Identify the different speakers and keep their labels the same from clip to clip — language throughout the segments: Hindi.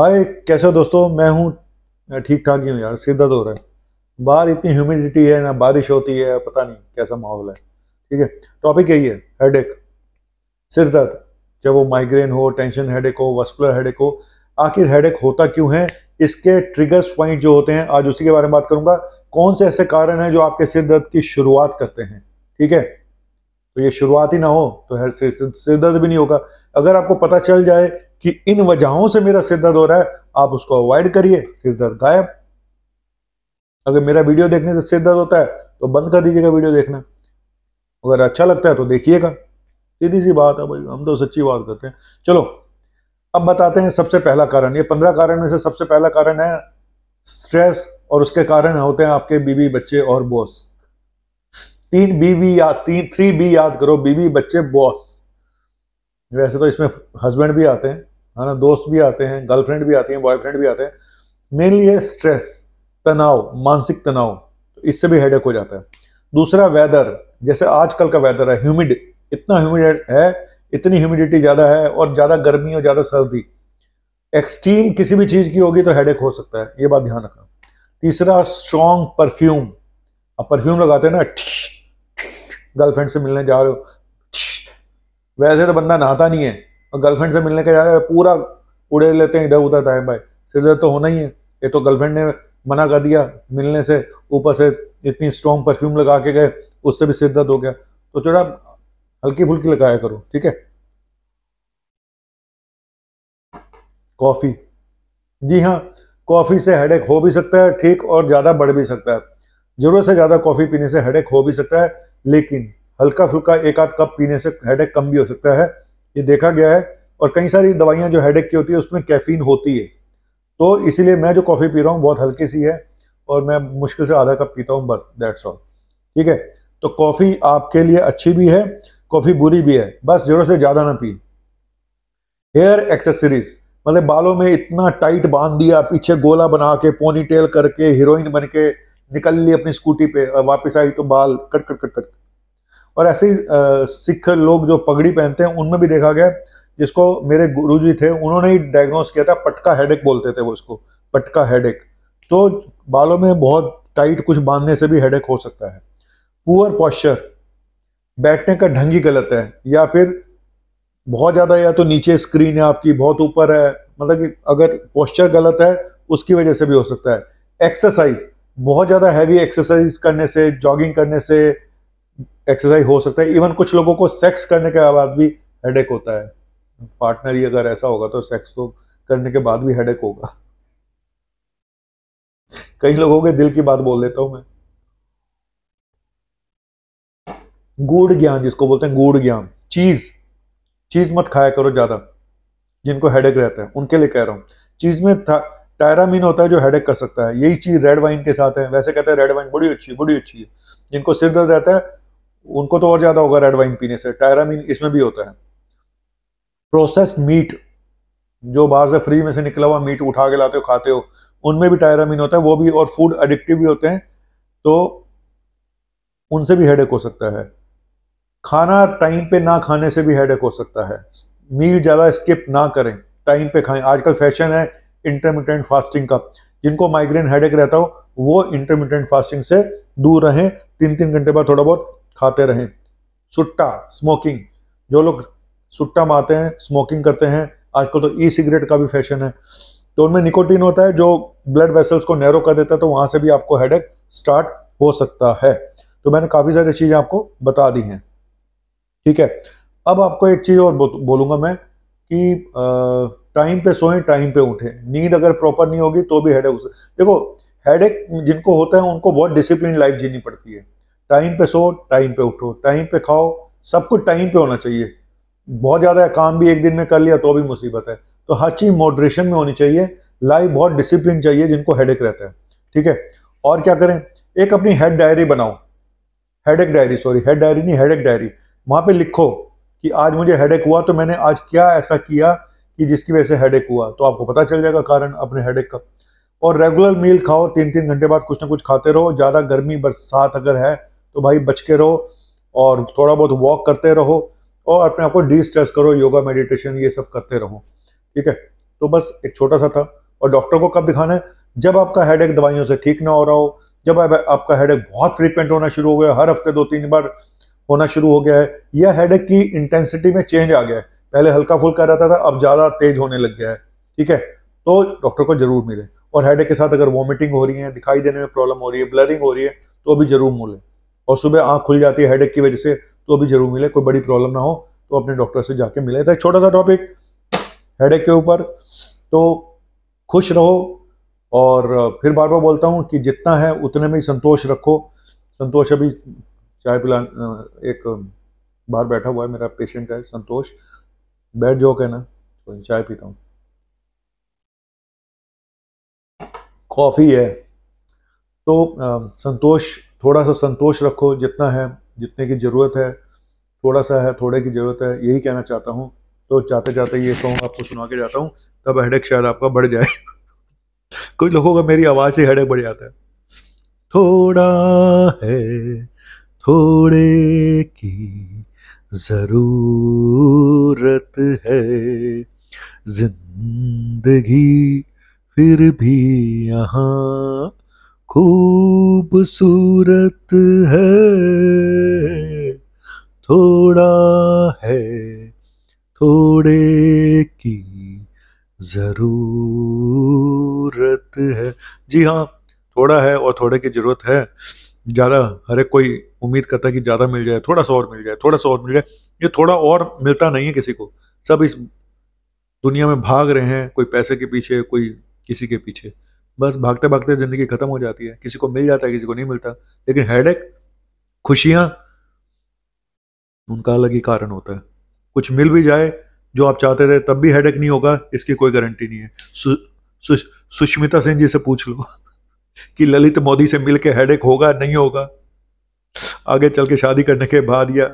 Speaker 1: हाय कैसे हो दोस्तों मैं हूँ ठीक ठाक ही हूँ यार सीधा तो हो रहा है बाहर इतनी ह्यूमिडिटी है ना बारिश होती है पता नहीं कैसा माहौल है ठीक है टॉपिक यही है हेड एक सिर दर्द चाहे वो माइग्रेन हो टेंशन हेड एक हो वस्कुलर हेड एक हो आखिर हेड एक होता क्यों है इसके ट्रिगर्स पॉइंट जो होते हैं आज उसी के बारे में बात करूंगा कौन से ऐसे कारण हैं जो आपके सिर दर्द की शुरुआत करते हैं ठीक है तो ये शुरुआत ही ना हो तो सिर दर्द भी नहीं होगा अगर आपको पता चल जाए कि इन वजहों से मेरा सिर दर्द हो रहा है आप उसको अवॉइड करिए सिर दर्द गायब अगर मेरा वीडियो देखने से सिर दर्द होता है तो बंद कर दीजिएगा वीडियो देखना अगर अच्छा लगता है तो देखिएगा सीधी सी बात है भाई हम तो सच्ची बात करते हैं चलो अब बताते हैं सबसे पहला कारण ये पंद्रह कारण में से सबसे पहला कारण है स्ट्रेस और उसके कारण होते हैं आपके बीबी बच्चे और बॉस तीन बीवी या तीन थ्री बी याद करो बीबी बच्चे बॉस वैसे तो इसमें हस्बैंड भी आते हैं है ना दोस्त भी आते हैं गर्लफ्रेंड भी आती हैं बॉयफ्रेंड भी आते हैं मेनली है स्ट्रेस तनाव मानसिक तनाव तो इससे भी हेडेक हो जाता है दूसरा वेदर जैसे आजकल का वेदर है ह्यूमिड इतना ह्यूमिड है इतनी ह्यूमिडिटी ज़्यादा है और ज़्यादा गर्मी और ज़्यादा सर्दी एक्सट्रीम किसी भी चीज़ की होगी तो हेडेक हो सकता है ये बात ध्यान रखना तीसरा स्ट्रॉन्ग परफ्यूम अब परफ्यूम लगाते हैं ना गर्लफ्रेंड से मिलने जा रहे हो वैसे तो बंदा नहाता नहीं है और गर्लफ्रेंड से मिलने के जा पूरा उड़े लेते हैं इधर उधर टाइम भाई सिरदर्द तो होना ही है ये तो गर्लफ्रेंड ने मना कर दिया मिलने से ऊपर से इतनी स्ट्रॉन्ग परफ्यूम लगा के गए उससे भी दर्द हो गया तो थोड़ा हल्की फुल्की लगाया करो ठीक है कॉफ़ी जी हाँ कॉफ़ी से हेडेक हो भी सकता है ठीक और ज़्यादा बढ़ भी सकता है ज़रूरत से ज़्यादा कॉफ़ी पीने से हेडेक हो भी सकता है लेकिन हल्का फुल्का एक आध कप पीने से हेडेक कम भी हो सकता है ये देखा गया है और कई सारी दवाइयाँ जो हेडेक की होती है उसमें कैफीन होती है तो इसीलिए मैं जो कॉफ़ी पी रहा हूँ बहुत हल्की सी है और मैं मुश्किल से आधा कप पीता हूँ बस दैट्स ऑल ठीक है तो कॉफ़ी आपके लिए अच्छी भी है कॉफ़ी बुरी भी है बस ज़रूरत से ज़्यादा ना पी हेयर एक्सेसरीज मतलब बालों में इतना टाइट बांध दिया पीछे गोला बना के पोनी टेल करके हीरोइन बन के निकल ली अपनी स्कूटी पे और वापस आई तो बाल कट कट कट कट और ऐसे ही सिख लोग जो पगड़ी पहनते हैं उनमें भी देखा गया जिसको मेरे गुरु जी थे उन्होंने ही डायग्नोस किया था पटका हेडेक बोलते थे वो इसको पटका हेडेक तो बालों में बहुत टाइट कुछ बांधने से भी हेडेक हो सकता है पुअर पॉस्चर बैठने का ढंग ही गलत है या फिर बहुत ज़्यादा या तो नीचे स्क्रीन है आपकी बहुत ऊपर है मतलब कि अगर पोस्चर गलत है उसकी वजह से भी हो सकता है एक्सरसाइज बहुत ज़्यादा हैवी एक्सरसाइज करने से जॉगिंग करने से एक्सरसाइज हो सकता है इवन कुछ लोगों को सेक्स करने के बाद भी हेडेक होता है पार्टनर ही अगर ऐसा होगा तो सेक्स तो करने के बाद भी हेडेक होगा कई लोगों के दिल की बात बोल देता हूं मैं गूढ़ ज्ञान जिसको बोलते हैं गूढ़ ज्ञान चीज चीज मत खाया करो ज्यादा जिनको हेडेक रहता है उनके लिए कह रहा हूं चीज में टायरामीन होता है जो हेडेक कर सकता है यही चीज रेड वाइन के साथ है वैसे कहते हैं रेड वाइन बड़ी अच्छी है बड़ी अच्छी है जिनको सिर दर्द रहता है उनको तो और ज़्यादा होगा रेड वाइन पीने से टायरामीन इसमें भी होता है प्रोसेस मीट जो बाहर से फ्री में से निकला हुआ मीट उठा के लाते हो खाते हो उनमें भी टायरामीन होता है वो भी और फूड एडिक्टिव भी होते हैं तो उनसे भी हेडेक हो सकता है खाना टाइम पे ना खाने से भी हेडेक हो सकता है मील ज़्यादा स्किप ना करें टाइम पे खाएं आजकल फैशन है इंटरमीडियंट फास्टिंग का जिनको माइग्रेन हेडेक रहता हो वो इंटरमीडियंट फास्टिंग से दूर रहें तीन तीन घंटे बाद थोड़ा बहुत खाते रहें सुट्टा स्मोकिंग जो लोग सुट्टा मारते हैं स्मोकिंग करते हैं आजकल तो ई सिगरेट का भी फैशन है तो उनमें निकोटीन होता है जो ब्लड वेसल्स को नैरो कर देता है तो वहाँ से भी आपको हेडेक स्टार्ट हो सकता है तो मैंने काफ़ी सारी चीज़ें आपको बता दी हैं ठीक है अब आपको एक चीज़ और बोलूँगा मैं कि टाइम पे सोएं टाइम पे उठें नींद अगर प्रॉपर नहीं होगी तो भी हेड देखो हेड जिनको होता है उनको बहुत डिसिप्लिन लाइफ जीनी पड़ती है टाइम पे सो टाइम पे उठो टाइम पे खाओ सब कुछ टाइम पे होना चाहिए बहुत ज़्यादा काम भी एक दिन में कर लिया तो भी मुसीबत है तो हर चीज़ मॉडरेशन में होनी चाहिए लाइफ बहुत डिसिप्लिन चाहिए जिनको हेडेक रहता है ठीक है और क्या करें एक अपनी हेड डायरी बनाओ headache diary sorry head diary नहीं हेडेक डायरी वहाँ पे लिखो कि आज मुझे हेडेक हुआ तो मैंने आज क्या ऐसा किया कि जिसकी वजह से हेडेक हुआ तो आपको पता चल जाएगा कारण अपने हेडेक का और रेगुलर मील खाओ तीन तीन घंटे बाद कुछ ना कुछ खाते रहो ज़्यादा गर्मी बरसात अगर है तो भाई बच के रहो और थोड़ा बहुत वॉक करते रहो और अपने आप को डी स्ट्रेस करो योगा मेडिटेशन ये सब करते रहो ठीक है तो बस एक छोटा सा था और डॉक्टर को कब दिखाना है जब आपका हेडेक दवाइयों से ठीक ना हो रहा हो जब आपका हेडेक बहुत फ्रीक्वेंट होना शुरू हो गया हर हफ्ते दो तीन बार होना शुरू हो गया है या हेडेक की इंटेंसिटी में चेंज आ गया है पहले हल्का फुल्का रहता था अब ज़्यादा तेज होने लग गया है ठीक है तो डॉक्टर को जरूर मिले और हेडेक के साथ अगर वॉमिटिंग हो रही है दिखाई देने में प्रॉब्लम हो रही है ब्लरिंग हो रही है तो अभी जरूर मिले और सुबह आँख खुल जाती है हेडेक की वजह से तो भी जरूर मिले कोई बड़ी प्रॉब्लम ना हो तो अपने डॉक्टर से जाके मिले तो एक छोटा सा टॉपिक हेडेक के ऊपर तो खुश रहो और फिर बार बार बोलता हूँ कि जितना है उतने में ही संतोष रखो संतोष अभी चाय पिला एक बार बैठा हुआ है मेरा पेशेंट है संतोष बैठ जो कहना तो चाय पीता हूँ कॉफ़ी है तो संतोष थोड़ा सा संतोष रखो जितना है जितने की ज़रूरत है थोड़ा सा है थोड़े की ज़रूरत है यही कहना चाहता हूँ तो चाहते चाहते ये सॉन्ग आपको सुना के जाता हूँ तब हेडेक शायद आपका बढ़ जाए कुछ लोगों का मेरी आवाज़ से हेडेक बढ़ जाता है थोड़ा है थोड़े की ज़रूरत है जिंदगी फिर भी यहाँ खूबसूरत है थोड़ा है थोड़े की ज़रूरत है जी हाँ थोड़ा है और थोड़े की ज़रूरत है ज़्यादा हर एक कोई उम्मीद करता है कि ज़्यादा मिल जाए थोड़ा सा और मिल जाए थोड़ा सा और मिल जाए ये थोड़ा और मिलता नहीं है किसी को सब इस दुनिया में भाग रहे हैं कोई पैसे के पीछे कोई किसी के पीछे बस भागते भागते ज़िंदगी ख़त्म हो जाती है किसी को मिल जाता है किसी को नहीं मिलता लेकिन हेडेक खुशियाँ उनका अलग ही कारण होता है कुछ मिल भी जाए जो आप चाहते थे तब भी हेड नहीं होगा इसकी कोई गारंटी नहीं है सु, सु, सुष्मिता सेन जी से पूछ लो कि ललित मोदी से मिल के हेडेक होगा नहीं होगा आगे चल के शादी करने के बाद या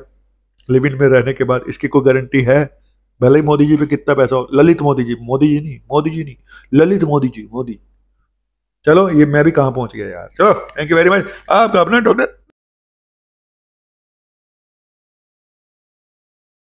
Speaker 1: लिविन में रहने के बाद इसकी कोई गारंटी है भले ही मोदी जी पे कितना पैसा हो ललित मोदी जी मोदी जी नहीं मोदी जी नहीं ललित मोदी जी मोदी चलो ये मैं भी कहाँ पहुँच गया यार चलो थैंक यू वेरी मच आपका अपना डॉक्टर